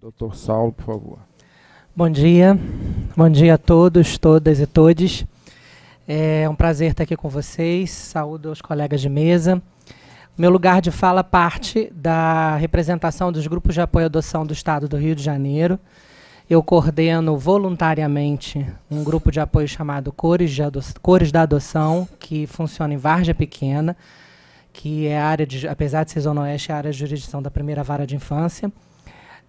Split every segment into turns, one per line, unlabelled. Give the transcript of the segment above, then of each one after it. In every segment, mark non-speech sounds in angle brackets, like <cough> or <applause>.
Doutor Saulo, por favor. Bom dia. Bom dia a todos, todas e todes. É um prazer estar aqui com vocês. Saúdo aos colegas de mesa. Meu lugar de fala parte da representação dos grupos de apoio à adoção do Estado do Rio de Janeiro. Eu coordeno voluntariamente um grupo de apoio chamado Cores, Cores da Adoção, que funciona em Várzea Pequena, que é área de, apesar de ser Zona Oeste, é área de jurisdição da primeira vara de infância.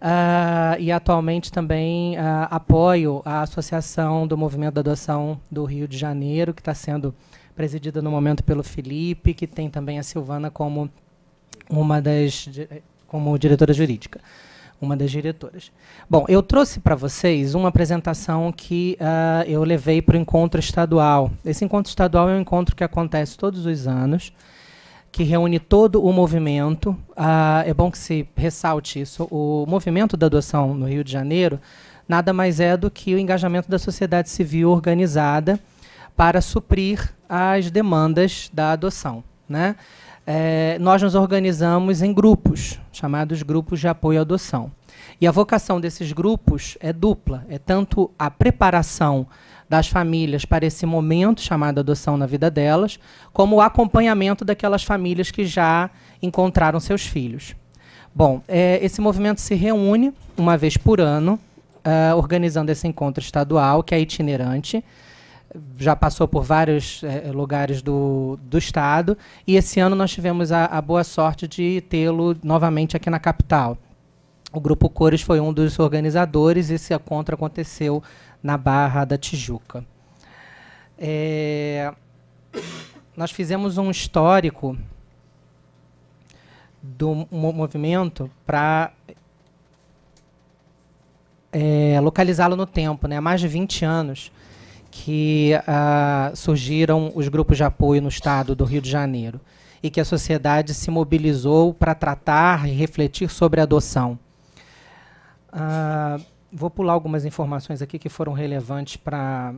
Uh, e atualmente também uh, apoio a Associação do Movimento da Adoção do Rio de Janeiro, que está sendo presidida no momento pelo Felipe, que tem também a Silvana como uma das como diretora jurídica, uma das diretoras. Bom, eu trouxe para vocês uma apresentação que uh, eu levei para o encontro estadual. Esse encontro estadual é um encontro que acontece todos os anos que reúne todo o movimento. Ah, é bom que se ressalte isso. O movimento da adoção no Rio de Janeiro nada mais é do que o engajamento da sociedade civil organizada para suprir as demandas da adoção. Né? É, nós nos organizamos em grupos, chamados grupos de apoio à adoção. E a vocação desses grupos é dupla: é tanto a preparação das famílias para esse momento chamado adoção na vida delas, como o acompanhamento daquelas famílias que já encontraram seus filhos. Bom, é, esse movimento se reúne uma vez por ano, uh, organizando esse encontro estadual, que é itinerante, já passou por vários é, lugares do, do estado e esse ano nós tivemos a, a boa sorte de tê-lo novamente aqui na capital. O Grupo Cores foi um dos organizadores e esse encontro aconteceu na Barra da Tijuca. É, nós fizemos um histórico do movimento para é, localizá-lo no tempo. Né? Há mais de 20 anos que ah, surgiram os grupos de apoio no estado do Rio de Janeiro e que a sociedade se mobilizou para tratar e refletir sobre a adoção. Ah, vou pular algumas informações aqui que foram relevantes para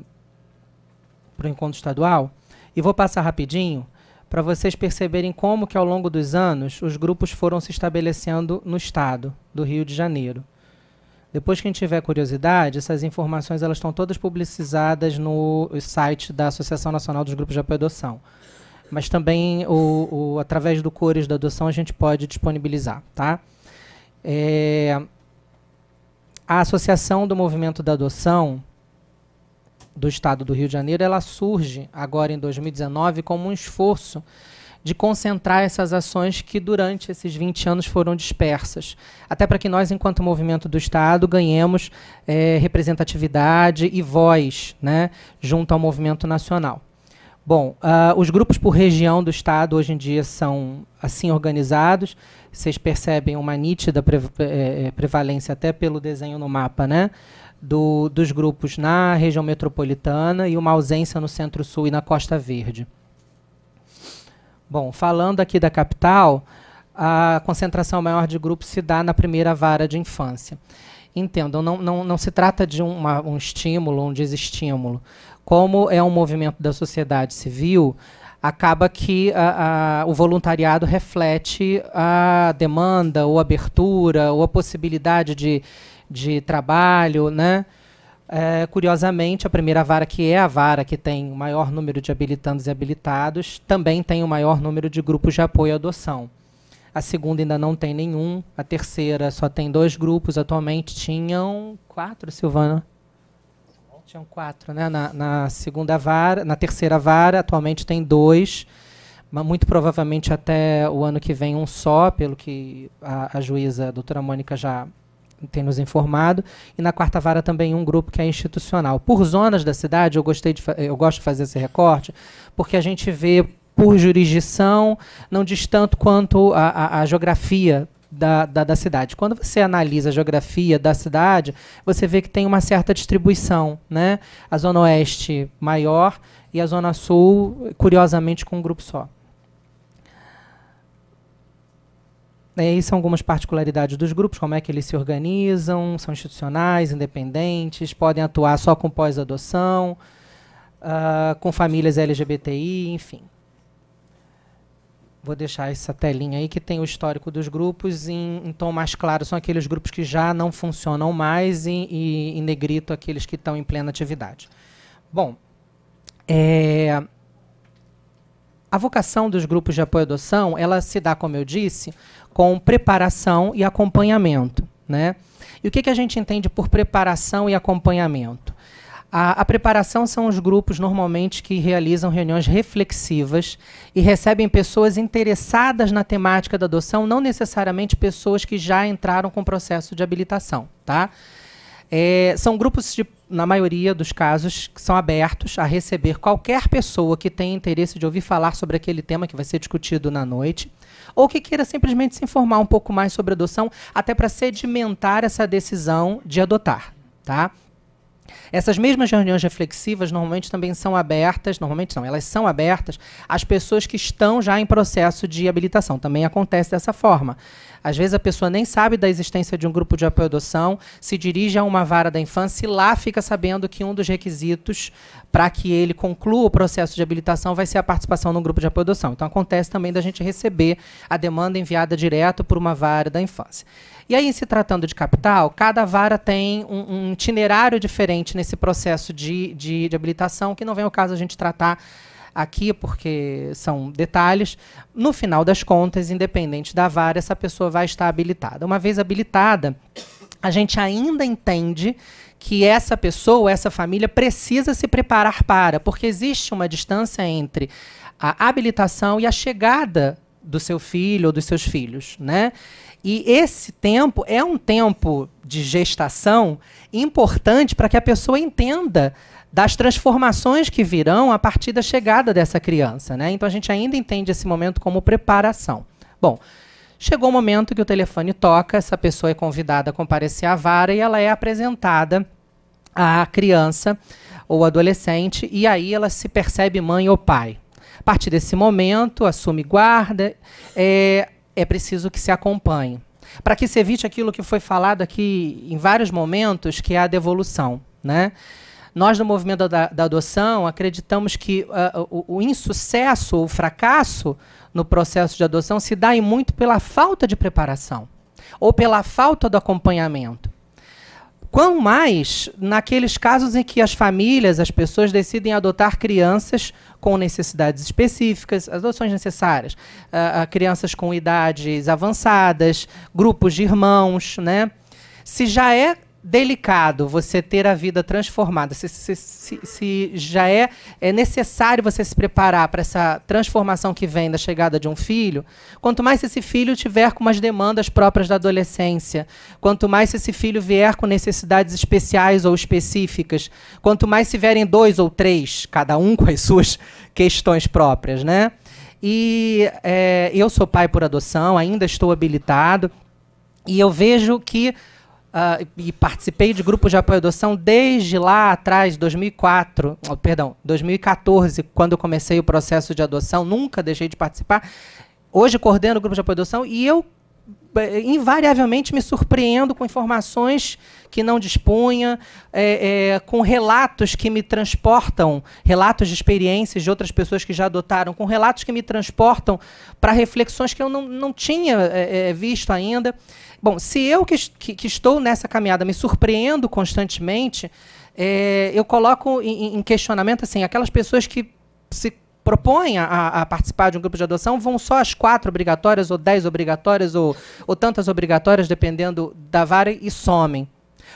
o encontro estadual e vou passar rapidinho para vocês perceberem como que ao longo dos anos os grupos foram se estabelecendo no estado do Rio de Janeiro. Depois quem tiver curiosidade, essas informações elas estão todas publicizadas no site da Associação Nacional dos Grupos de Apoio à Adoção. Mas também o, o através do Cores da Adoção a gente pode disponibilizar, tá? É, a associação do movimento da adoção do Estado do Rio de Janeiro, ela surge agora em 2019 como um esforço de concentrar essas ações que durante esses 20 anos foram dispersas. Até para que nós, enquanto movimento do Estado, ganhemos é, representatividade e voz né, junto ao movimento nacional. Bom, uh, os grupos por região do Estado hoje em dia são assim organizados. Vocês percebem uma nítida pre eh, eh, prevalência até pelo desenho no mapa, né? Do, dos grupos na região metropolitana e uma ausência no Centro-Sul e na Costa Verde. Bom, falando aqui da capital, a concentração maior de grupos se dá na primeira vara de infância. Entendam, não, não, não se trata de uma, um estímulo, um desestímulo como é um movimento da sociedade civil, acaba que a, a, o voluntariado reflete a demanda, ou abertura, ou a possibilidade de, de trabalho, né? É, curiosamente, a primeira vara, que é a vara que tem o maior número de habilitantes e habilitados, também tem o maior número de grupos de apoio à adoção. A segunda ainda não tem nenhum. A terceira só tem dois grupos. Atualmente tinham quatro, Silvana? Tinham quatro, né? Na, na, segunda vara, na terceira vara, atualmente tem dois, mas muito provavelmente até o ano que vem um só, pelo que a, a juíza, a doutora Mônica, já tem nos informado, e na quarta vara também um grupo que é institucional. Por zonas da cidade, eu gostei de eu gosto de fazer esse recorte, porque a gente vê por jurisdição, não diz tanto quanto a, a, a geografia da, da, da, cidade. Quando você analisa a geografia da cidade, você vê que tem uma certa distribuição, né? A zona oeste maior e a zona sul, curiosamente, com um grupo só. É, e aí são algumas particularidades dos grupos, como é que eles se organizam, são institucionais, independentes, podem atuar só com pós-adoção, uh, com famílias LGBTI, enfim. Vou deixar essa telinha aí que tem o histórico dos grupos em, em tom mais claro. São aqueles grupos que já não funcionam mais e, e em negrito aqueles que estão em plena atividade. Bom, é, a vocação dos grupos de apoio à adoção, ela se dá, como eu disse, com preparação e acompanhamento. Né? E o que, que a gente entende por preparação e acompanhamento? A, a, preparação são os grupos normalmente que realizam reuniões reflexivas e recebem pessoas interessadas na temática da adoção, não necessariamente pessoas que já entraram com processo de habilitação. Tá? É, são grupos, de, na maioria dos casos, que são abertos a receber qualquer pessoa que tenha interesse de ouvir falar sobre aquele tema que vai ser discutido na noite, ou que queira simplesmente se informar um pouco mais sobre adoção, até para sedimentar essa decisão de adotar. Tá? Essas mesmas reuniões reflexivas normalmente também são abertas, normalmente não, elas são abertas às pessoas que estão já em processo de habilitação. Também acontece dessa forma. Às vezes a pessoa nem sabe da existência de um grupo de apoio à adoção, se dirige a uma vara da infância e lá fica sabendo que um dos requisitos para que ele conclua o processo de habilitação vai ser a participação num grupo de apoio à adoção. Então acontece também da gente receber a demanda enviada direto por uma vara da infância. E aí, se tratando de capital, cada vara tem um, um itinerário diferente nesse processo de, de, de habilitação, que não vem ao caso a gente tratar aqui porque são detalhes. No final das contas, independente da vara, essa pessoa vai estar habilitada. Uma vez habilitada, a gente ainda entende que essa pessoa, essa família precisa se preparar para, porque existe uma distância entre a habilitação e a chegada do seu filho ou dos seus filhos, né? E esse tempo é um tempo de gestação importante para que a pessoa entenda das transformações que virão a partir da chegada dessa criança. Né? Então a gente ainda entende esse momento como preparação. Bom, chegou o momento que o telefone toca, essa pessoa é convidada a comparecer à vara e ela é apresentada à criança ou adolescente, e aí ela se percebe mãe ou pai. A partir desse momento, assume guarda, é, é preciso que se acompanhe. Para que se evite aquilo que foi falado aqui em vários momentos, que é a devolução. Né? Nós, no movimento da, da adoção, acreditamos que uh, o, o, insucesso ou o fracasso no processo de adoção se dá em muito pela falta de preparação ou pela falta do acompanhamento. Quanto mais naqueles casos em que as famílias, as pessoas decidem adotar crianças com necessidades específicas, adoções necessárias, uh, uh, crianças com idades avançadas, grupos de irmãos, né? Se já é delicado você ter a vida transformada, se, se, se, se já é, é necessário você se preparar para essa transformação que vem da chegada de um filho, quanto mais esse filho tiver com as demandas próprias da adolescência, quanto mais esse filho vier com necessidades especiais ou específicas, quanto mais se vierem dois ou três, cada um com as suas questões próprias, né? E é, eu sou pai por adoção, ainda estou habilitado, e eu vejo que Uh, e participei de grupos de apoio à adoção desde lá atrás, 2004, oh, perdão, 2014, quando eu comecei o processo de adoção, nunca deixei de participar. Hoje coordeno o grupo de apoio à adoção e eu é, invariavelmente me surpreendo com informações que não dispunha, é, é, com relatos que me transportam, relatos de experiências de outras pessoas que já adotaram, com relatos que me transportam para reflexões que eu não, não tinha é, é visto ainda. Bom, se eu que, que, que estou nessa caminhada me surpreendo constantemente, é, eu coloco em, em, questionamento assim aquelas pessoas que se propõem a, a, participar de um grupo de adoção vão só as quatro obrigatórias ou dez obrigatórias ou, ou tantas obrigatórias dependendo da vara e somem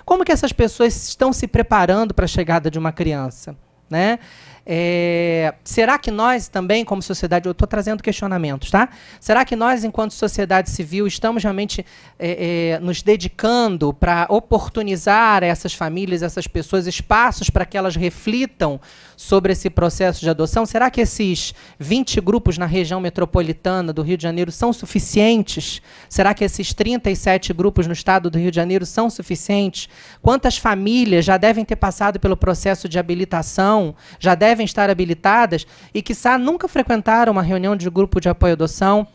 como que essas pessoas estão se preparando para a chegada de uma criança né é, será que nós também, como sociedade, eu estou trazendo questionamentos, tá? Será que nós, enquanto sociedade civil, estamos realmente é, é, nos dedicando para oportunizar essas famílias, essas pessoas, espaços para que elas reflitam sobre esse processo de adoção? Será que esses 20 grupos na região metropolitana do Rio de Janeiro são suficientes? Será que esses 37 grupos no estado do Rio de Janeiro são suficientes? Quantas famílias já devem ter passado pelo processo de habilitação? Já devem devem estar habilitadas e, quiçá, nunca frequentaram uma reunião de grupo de apoio à adoção.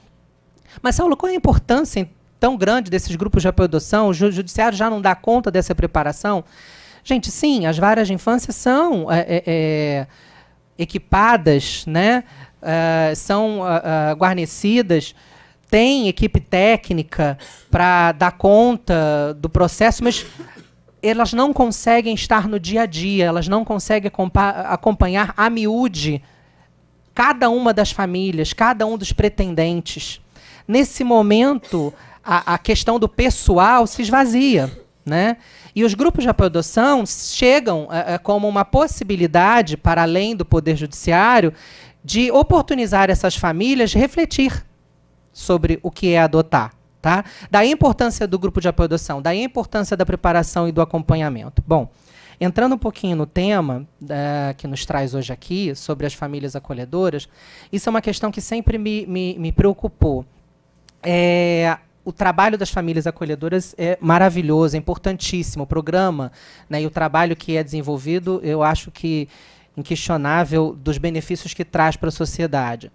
Mas, Saulo, qual é a importância tão grande desses grupos de apoio à adoção? O judiciário já não dá conta dessa preparação? Gente, sim, as várias de infância são é, é, é, equipadas, né? Uh, são uh, uh, guarnecidas, tem equipe técnica para dar conta do processo, mas elas não conseguem estar no dia a dia, elas não conseguem acompanhar a miúde cada uma das famílias, cada um dos pretendentes. Nesse momento, a, a questão do pessoal se esvazia. Né? E os grupos de apoio chegam é, é, como uma possibilidade, para além do Poder Judiciário, de oportunizar essas famílias refletir sobre o que é adotar tá? Da importância do grupo de apoio adoção, da importância da preparação e do acompanhamento. Bom, entrando um pouquinho no tema é, que nos traz hoje aqui, sobre as famílias acolhedoras, isso é uma questão que sempre me, me, me preocupou. É, o trabalho das famílias acolhedoras é maravilhoso, é importantíssimo. O programa né, e o trabalho que é desenvolvido, eu acho que inquestionável dos benefícios que traz para a sociedade.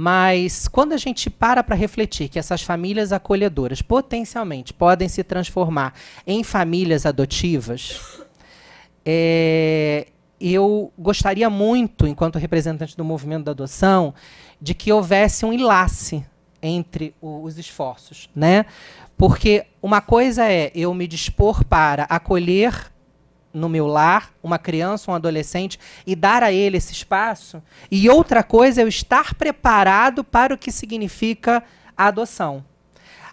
Mas quando a gente para para refletir que essas famílias acolhedoras potencialmente podem se transformar em famílias adotivas, é, eu gostaria muito, enquanto representante do movimento da adoção, de que houvesse um enlace entre o, os esforços, né? Porque uma coisa é eu me dispor para acolher no meu lar, uma criança, um adolescente, e dar a ele esse espaço. E outra coisa é eu estar preparado para o que significa a adoção.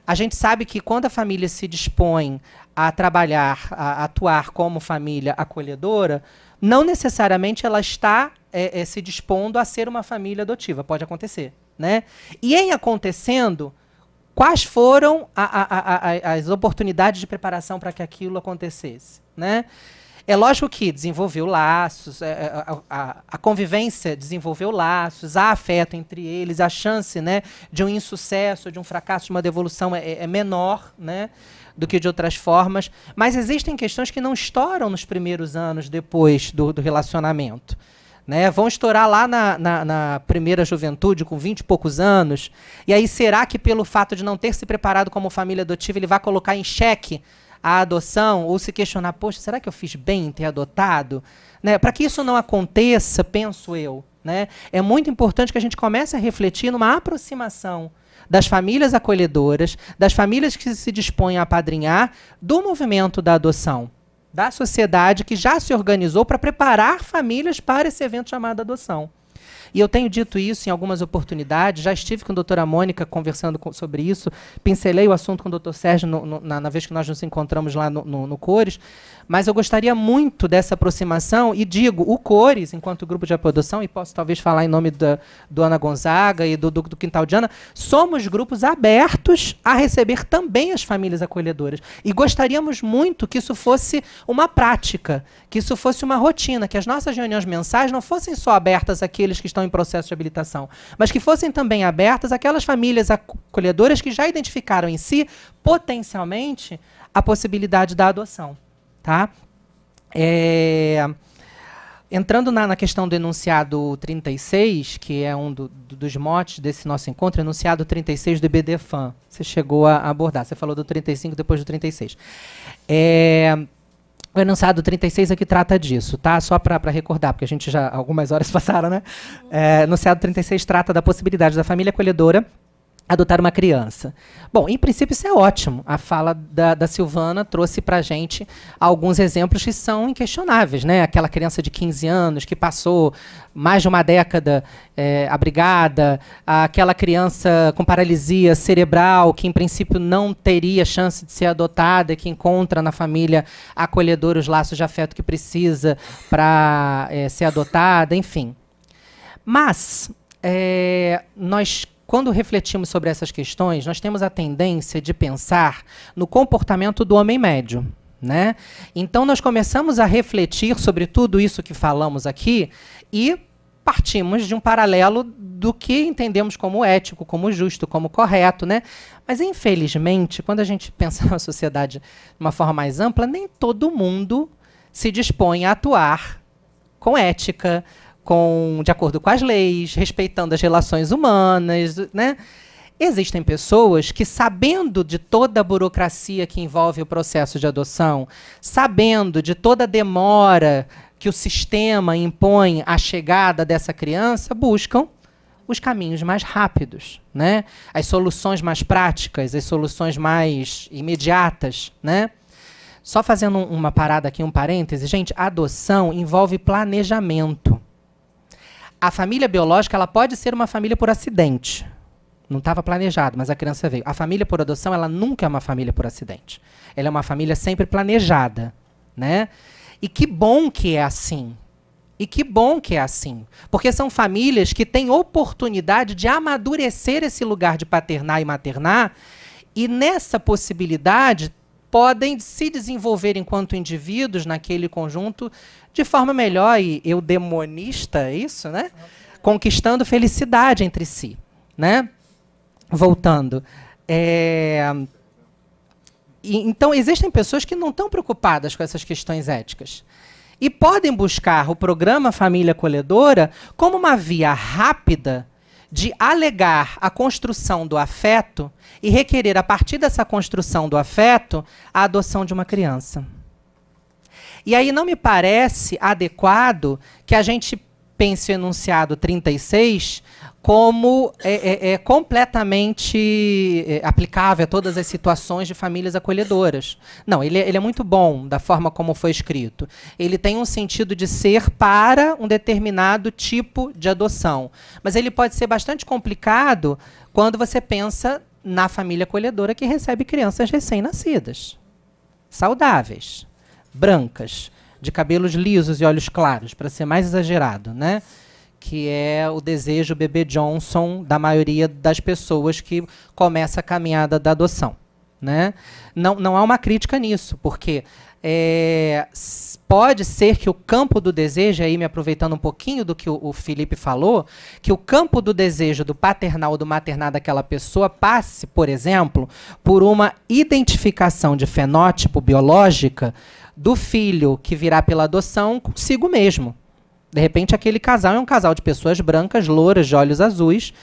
A gente sabe que quando a família se dispõe a trabalhar, a atuar como família acolhedora, não necessariamente ela está é, é, se dispondo a ser uma família adotiva. Pode acontecer. Né? E em acontecendo, quais foram a, a, a, as oportunidades de preparação para que aquilo acontecesse? Né? É lógico que desenvolveu laços, é, é, a, a, a, convivência desenvolveu laços, há afeto entre eles, a chance né, de um insucesso, de um fracasso, de uma devolução é, é menor né, do que de outras formas. Mas existem questões que não estouram nos primeiros anos depois do, do relacionamento. Né? Vão estourar lá na, na, na, primeira juventude, com 20 e poucos anos. E aí, será que pelo fato de não ter se preparado como família adotiva, ele vai colocar em xeque a adoção ou se questionar, poxa, será que eu fiz bem em ter adotado? Né? Para que isso não aconteça, penso eu, né? é muito importante que a gente comece a refletir numa aproximação das famílias acolhedoras, das famílias que se dispõem a apadrinhar, do movimento da adoção, da sociedade que já se organizou para preparar famílias para esse evento chamado adoção. E eu tenho dito isso em algumas oportunidades, já estive com a doutora Mônica conversando com, sobre isso, pincelei o assunto com o doutor Sérgio no, no, na, na, vez que nós nos encontramos lá no, no, Cores, mas eu gostaria muito dessa aproximação e digo, o Cores, enquanto grupo de produção, e posso talvez falar em nome da, do Ana Gonzaga e do, do, do Quintal de Ana, somos grupos abertos a receber também as famílias acolhedoras. E gostaríamos muito que isso fosse uma prática, que isso fosse uma rotina, que as nossas reuniões mensais não fossem só abertas àqueles que estão em processo de habilitação, mas que fossem também abertas aquelas famílias acolhedoras que já identificaram em si, potencialmente, a possibilidade da adoção. Tá? É, entrando na, na, questão do enunciado 36, que é um do, do, dos motes desse nosso encontro, enunciado 36 do IBDFAM, você chegou a abordar, você falou do 35 depois do 36. É, o enunciado 36 aqui trata disso, tá? Só para recordar, porque a gente já algumas horas <laughs> passaram, né? É, enunciado 36 trata da possibilidade da família acolhedora adotar uma criança. Bom, em princípio isso é ótimo. A fala da, da Silvana trouxe para gente alguns exemplos que são inquestionáveis, né? Aquela criança de 15 anos que passou mais de uma década é, abrigada, aquela criança com paralisia cerebral que em princípio não teria chance de ser adotada, que encontra na família acolhedora os laços de afeto que precisa para é, eh, ser adotada, enfim. Mas é, nós quando refletimos sobre essas questões, nós temos a tendência de pensar no comportamento do homem médio. Né? Então, nós começamos a refletir sobre tudo isso que falamos aqui e partimos de um paralelo do que entendemos como ético, como justo, como correto, né? Mas infelizmente, quando a gente <laughs> pensa na sociedade de uma forma mais ampla, nem todo mundo se dispõe a atuar com ética, com, de acordo com as leis, respeitando as relações humanas, né? Existem pessoas que, sabendo de toda a burocracia que envolve o processo de adoção, sabendo de toda a demora que o sistema impõe à chegada dessa criança, buscam os caminhos mais rápidos, né? As soluções mais práticas, as soluções mais imediatas, né? Só fazendo uma parada aqui, um parêntese, gente, adoção envolve planejamento. A família biológica ela pode ser uma família por acidente. Não estava planejado, mas a criança veio. A família por adoção ela nunca é uma família por acidente. Ela é uma família sempre planejada, né? E que bom que é assim. E que bom que é assim. Porque são famílias que têm oportunidade de amadurecer esse lugar de paternar e maternar e nessa possibilidade podem se desenvolver enquanto indivíduos naquele conjunto de forma melhor e eudemonista, é isso, né? Conquistando felicidade entre si, né? Voltando. É... E, então, existem pessoas que não estão preocupadas com essas questões éticas. E podem buscar o programa Família Colhedora como uma via rápida de alegar a construção do afeto e requerer, a partir dessa construção do afeto, a adoção de uma criança. E aí não me parece adequado que a gente pense o enunciado 36 como é, é, é, completamente é, aplicável a todas as situações de famílias acolhedoras. Não, ele, é, ele, é muito bom da forma como foi escrito. Ele tem um sentido de ser para um determinado tipo de adoção. Mas ele pode ser bastante complicado quando você pensa na família acolhedora que recebe crianças recém-nascidas, saudáveis, brancas, de cabelos lisos e olhos claros, para ser mais exagerado, né? que é o desejo bebê Johnson da maioria das pessoas que começa a caminhada da adoção. Né? Não, não há uma crítica nisso, porque é, pode ser que o campo do desejo, aí me aproveitando um pouquinho do que o, o Felipe falou, que o campo do desejo do paternal ou do maternal daquela pessoa passe, por exemplo, por uma identificação de fenótipo biológica do filho que virá pela adoção consigo mesmo. De repente, aquele casal é um casal de pessoas brancas, louras, de olhos azuis,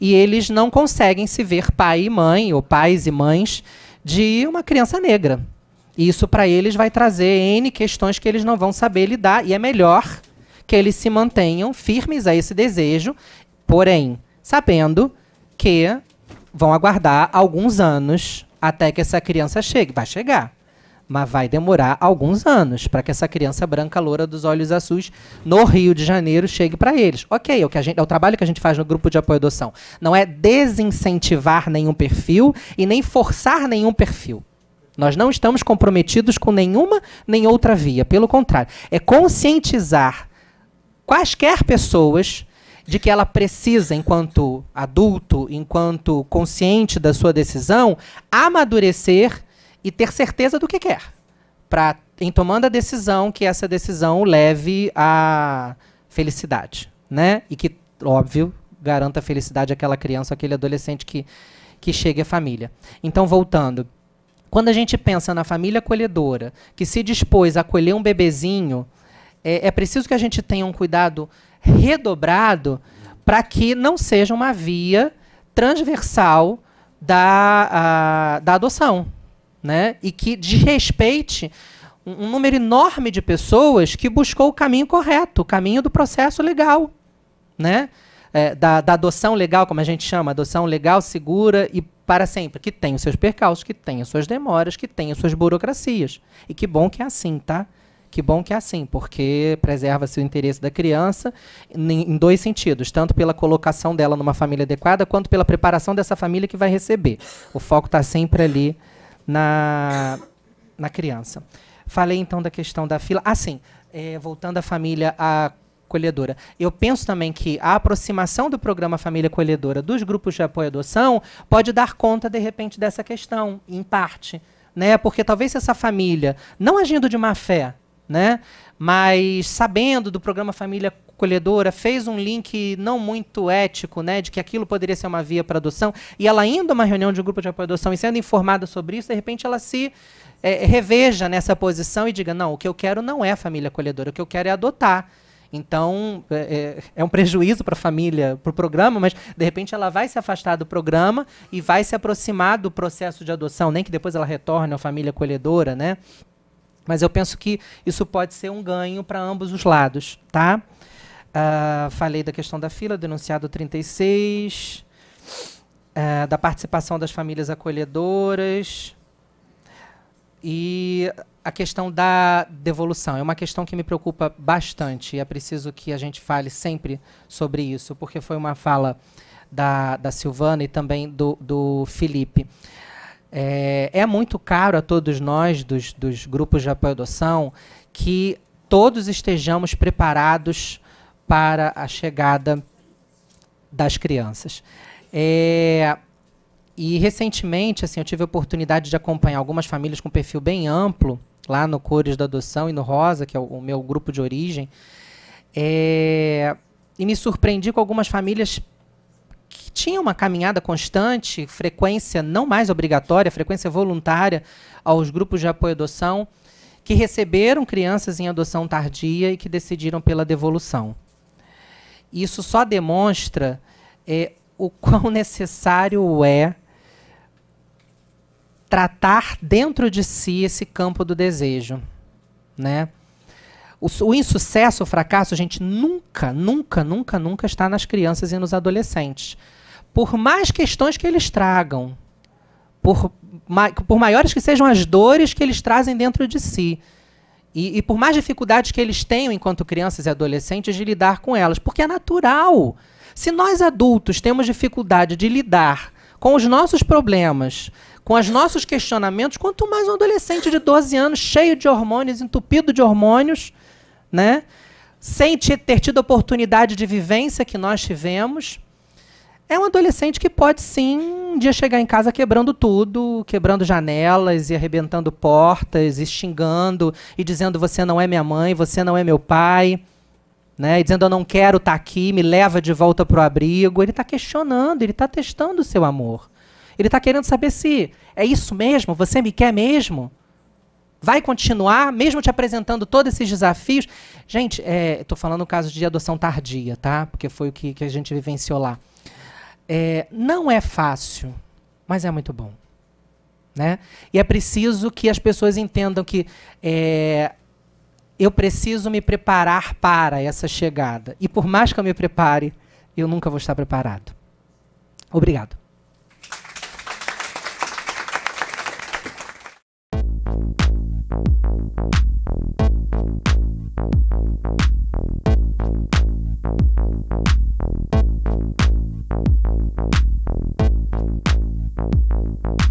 e eles não conseguem se ver pai e mãe, ou pais e mães, de uma criança negra. E isso para eles vai trazer N questões que eles não vão saber lidar, e é melhor que eles se mantenham firmes a esse desejo, porém, sabendo que vão aguardar alguns anos até que essa criança chegue. Vai chegar mas vai demorar alguns anos para que essa criança branca loura dos olhos azuis no Rio de Janeiro chegue para eles. OK, é o que a gente é o trabalho que a gente faz no grupo de apoio à adoção. Não é desincentivar nenhum perfil e nem forçar nenhum perfil. Nós não estamos comprometidos com nenhuma nem outra via, pelo contrário, é conscientizar quaisquer pessoas de que ela precisa, enquanto adulto, enquanto consciente da sua decisão, amadurecer e ter certeza do que quer. em tomando a decisão, que essa decisão leve à felicidade. Né? E que, óbvio, garanta a felicidade àquela criança, àquele adolescente que, que chegue à família. Então, voltando. Quando a gente pensa na família acolhedora, que se dispôs a acolher um bebezinho, é, é preciso que a gente tenha um cuidado redobrado para que não seja uma via transversal da, a, da adoção né? e que desrespeite um, um número enorme de pessoas que buscou o caminho correto, o caminho do processo legal, né? É, da, da adoção legal, como a gente chama, adoção legal, segura e para sempre, que tem os seus percalços, que tem as suas demoras, que tem as suas burocracias. E que bom que é assim, tá? Que bom que é assim, porque preserva-se o interesse da criança em dois sentidos, tanto pela colocação dela numa família adequada, quanto pela preparação dessa família que vai receber. O foco está sempre ali na, na criança. Falei então da questão da fila. Assim, ah, é, voltando à família acolhedora, eu penso também que a aproximação do programa Família Acolhedora dos grupos de apoio à adoção pode dar conta, de repente, dessa questão, em parte. Né? Porque talvez essa família, não agindo de má fé, né? mas sabendo do programa Família acolhedora, fez um link não muito ético, né, de que aquilo poderia ser uma via para adoção, e ela indo a uma reunião de um grupo de apoio à adoção e sendo informada sobre isso, de repente ela se é, reveja nessa posição e diga: não, o que eu quero não é família acolhedora, o que eu quero é adotar. Então, é, é, é um prejuízo para a família, para o programa, mas de repente ela vai se afastar do programa e vai se aproximar do processo de adoção, nem que depois ela retorne à família acolhedora, né? Mas eu penso que isso pode ser um ganho para ambos os lados, tá? Uh, falei da questão da fila, denunciado 36, uh, ah, da participação das famílias acolhedoras e a questão da devolução. É uma questão que me preocupa bastante e é preciso que a gente fale sempre sobre isso, porque foi uma fala da, da Silvana e também do, do Felipe. É, é muito caro a todos nós, dos, dos grupos de apoio adoção, que todos estejamos preparados para a chegada das crianças. É, e recentemente, assim, eu tive a oportunidade de acompanhar algumas famílias com perfil bem amplo, lá no Cores da Adoção e no Rosa, que é o, o meu grupo de origem. É, e me surpreendi com algumas famílias que tinham uma caminhada constante, frequência não mais obrigatória, frequência voluntária aos grupos de apoio à adoção, que receberam crianças em adoção tardia e que decidiram pela devolução. Isso só demonstra é, o quão necessário é tratar dentro de si esse campo do desejo, né? O, o, insucesso, o fracasso, a gente, nunca, nunca, nunca, nunca está nas crianças e nos adolescentes. Por mais questões que eles tragam, por, por maiores que sejam as dores que eles trazem dentro de si, e, e por mais dificuldades que eles tenham enquanto crianças e adolescentes de lidar com elas, porque é natural. Se nós adultos temos dificuldade de lidar com os nossos problemas, com os nossos questionamentos, quanto mais um adolescente de 12 anos, cheio de hormônios, entupido de hormônios, né? sem ter tido a oportunidade de vivência que nós tivemos, é um adolescente que pode sim um dia chegar em casa quebrando tudo, quebrando janelas e arrebentando portas, e xingando e dizendo você não é minha mãe, você não é meu pai, né? E dizendo eu não quero estar tá aqui, me leva de volta para o abrigo. Ele está questionando, ele está testando o seu amor. Ele está querendo saber se é isso mesmo, você me quer mesmo? Vai continuar, mesmo te apresentando todos esses desafios? Gente, estou é, falando o caso de adoção tardia, tá? Porque foi o que, que a gente vivenciou lá. É, não é fácil, mas é muito bom. Né? E é preciso que as pessoas entendam que é, eu preciso me preparar para essa chegada. E por mais que eu me prepare, eu nunca vou estar preparado. Obrigado. Thank you.